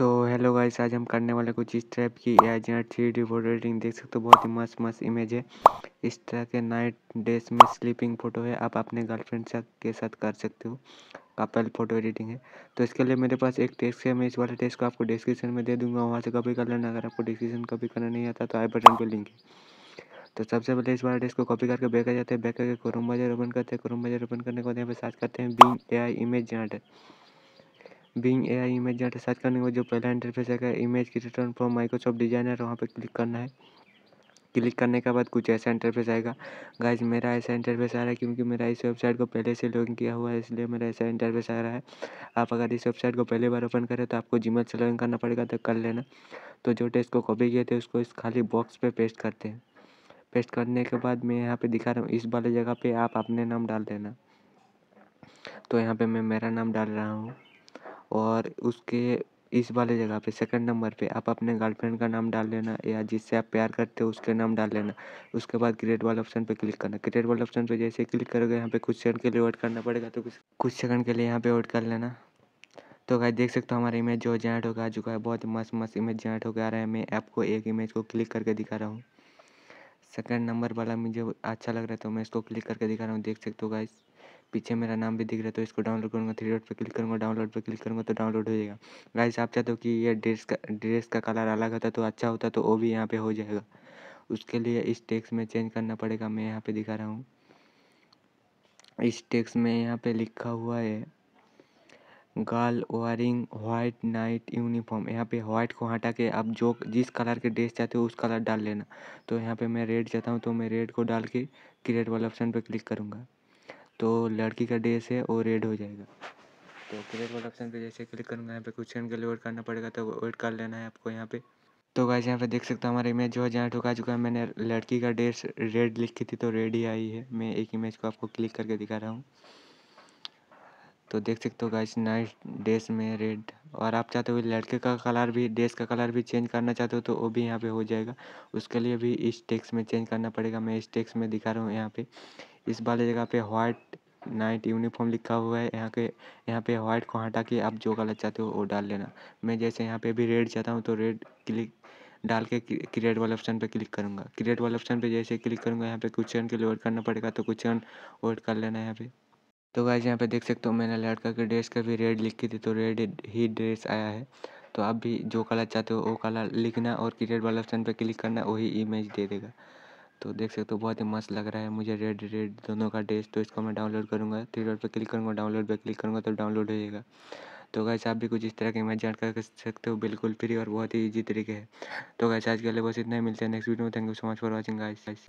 so hello guys आज हम करने वाले कुछ इस टाइप की ए आई जनर थ्री डी फोटो एडिटिंग देख सकते हो बहुत ही मस्त मस्त इमेज है इस तरह के नाइट डेज में स्लीपिंग फोटो है आप अपने गर्लफ्रेंड के साथ कर सकते हो कपल फोटो एडिटिंग है तो इसके लिए मेरे पास एक टेस्ट है मैं इस वाले टेस्ट को आपको डिस्क्रिप्शन में दे दूंगा वहाँ से कॉपी कर लेना अगर आपको डिस्क्रिप्शन कॉपी करना नहीं आता तो आई बटन पर लिंक है तो सबसे पहले इस वाले टेक्स्ट को कॉपी करके बैक जाते हैं बैक करके क्रोम बाजार ओपन करते हैं क्रोम बाजार ओपन करने के बाद यहाँ पर सर्च करते हैं B A I image generator Bing A I image data search करने के बाद जो पहला इंटरफेस आएगा इमेज की रिटर्न फॉर माइक्रोसॉफ्ट डिजाइनर वहाँ पर क्लिक करना है क्लिक करने के बाद कुछ ऐसा इंटरफेस आएगा गाइज मेरा ऐसा इंटरफेस आ रहा है क्योंकि मेरा इस वेबसाइट को पहले से लॉगिन किया हुआ है इसलिए मेरा ऐसा इंटरफेस आ रहा है आप अगर इस वेबसाइट को पहली बार ओपन करें तो आपको जीमेल से लॉगिन करना पड़ेगा तो कर लेना तो जो टेस्ट को कॉपी किए थे उसको इस खाली बॉक्स पे पेस्ट करते हैं पेस्ट करने के बाद मैं यहाँ पे दिखा रहा हूँ इस वाले जगह पे आप अपने नाम डाल देना तो यहाँ पे मैं मेरा नाम डाल रहा हूँ और उसके इस वाले जगह पे सेकंड नंबर पे आप अपने गर्लफ्रेंड का नाम डाल लेना या जिससे आप प्यार करते हो उसके नाम डाल लेना उसके बाद क्रिएट वाले ऑप्शन पे क्लिक करना क्रिएट वाले ऑप्शन पे जैसे क्लिक करोगे यहाँ पे कुछ सेकंड के लिए वेट करना पड़ेगा तो कुछ कुछ सेकंड के लिए यहाँ पे वेट कर लेना तो गाइस देख सकते हो हमारा इमेज जो जनरेट होकर आ चुका है बहुत मस्त मस्त इमेज जनरेट होकर आ रहा है मैं आपको एक इमेज को क्लिक करके दिखा रहा हूँ सेकंड नंबर वाला मुझे अच्छा लग रहा है तो मैं इसको क्लिक करके दिखा रहा हूँ देख सकते हो गाइस पीछे मेरा नाम भी दिख रहा है तो इसको डाउनलोड करूँगा थ्री डॉट पर क्लिक करूँगा डाउनलोड पर क्लिक करूँगा तो डाउनलोड हो जाएगा गाइस आप चाहते हो कि ये ड्रेस का ड्रेस का कलर अलग होता तो अच्छा होता तो वो भी यहाँ पर हो जाएगा उसके लिए इस टेक्स में चेंज करना पड़ेगा मैं यहाँ पर दिखा रहा हूँ इस टेक्स में यहाँ पर लिखा हुआ है girl wearing white night uniform यहाँ पे वाइट को हटा के आप जो जिस कलर के ड्रेस चाहते हो उस कलर डाल लेना तो यहाँ पे मैं रेड चाहता हूँ तो मैं रेड को डाल के क्रिएट वाले ऑप्शन पे क्लिक करूँगा तो लड़की का ड्रेस है वो रेड हो जाएगा तो क्रिएट वाला ऑप्शन पे जैसे क्लिक करूँगा यहाँ पे कुछ सेकंड के लिए वेट करना पड़ेगा तो वेट कर लेना है आपको यहाँ पे तो गाइस यहाँ पे देख सकता हूँ हमारा इमेज जो है जहाँ ठुका चुका है मैंने लड़की का ड्रेस रेड लिखी थी तो रेड ही आई है मैं एक इमेज को आपको क्लिक करके दिखा रहा हूँ तो देख सकते हो गाइस नाइस ड्रेस में रेड और आप चाहते हो लड़के का कलर भी ड्रेस का कलर भी चेंज करना चाहते हो तो वो भी यहाँ पे हो जाएगा उसके लिए भी इस टेक्स में चेंज करना पड़ेगा मैं इस टेक्स में दिखा रहा हूँ यहाँ पे इस वाले जगह पे व्हाइट नाइट यूनिफॉर्म लिखा हुआ है यहाँ के यहाँ पे व्हाइट को हटा के आप जो कलर चाहते हो वो डाल लेना मैं जैसे यहाँ पे भी रेड चाहता हूँ तो रेड क्लिक डाल के क्रिएट वाले ऑप्शन पे क्लिक करूँगा क्रिएट वाले ऑप्शन पे जैसे क्लिक करूँगा यहाँ पे कुछ के लिए करना पड़ेगा तो कुछ वेट कर लेना है यहाँ पे तो गाइज यहाँ पे देख सकते हो मैंने लाइट करके ड्रेस का भी रेड लिखी थी तो रेड ही ड्रेस आया है तो आप भी जो कलर चाहते हो वो कलर लिखना और क्रिएट वाले ऑप्शन पर क्लिक करना वही इमेज दे देगा तो देख सकते हो बहुत ही मस्त लग रहा है मुझे रेड रेड दोनों का ड्रेस तो इसको मैं डाउनलोड करूँगा थ्री डॉट पर क्लिक करूँगा डाउनलोड पर क्लिक करूँगा तो डाउनलोड हो जाएगा तो गैस आप भी कुछ इस तरह के इमेज जान कर सकते हो बिल्कुल फ्री और बहुत ही ईजी तरीके है तो गैस आज के लिए बस इतना ही मिलते हैं नेक्स्ट वीडियो में thank you so much for watching guys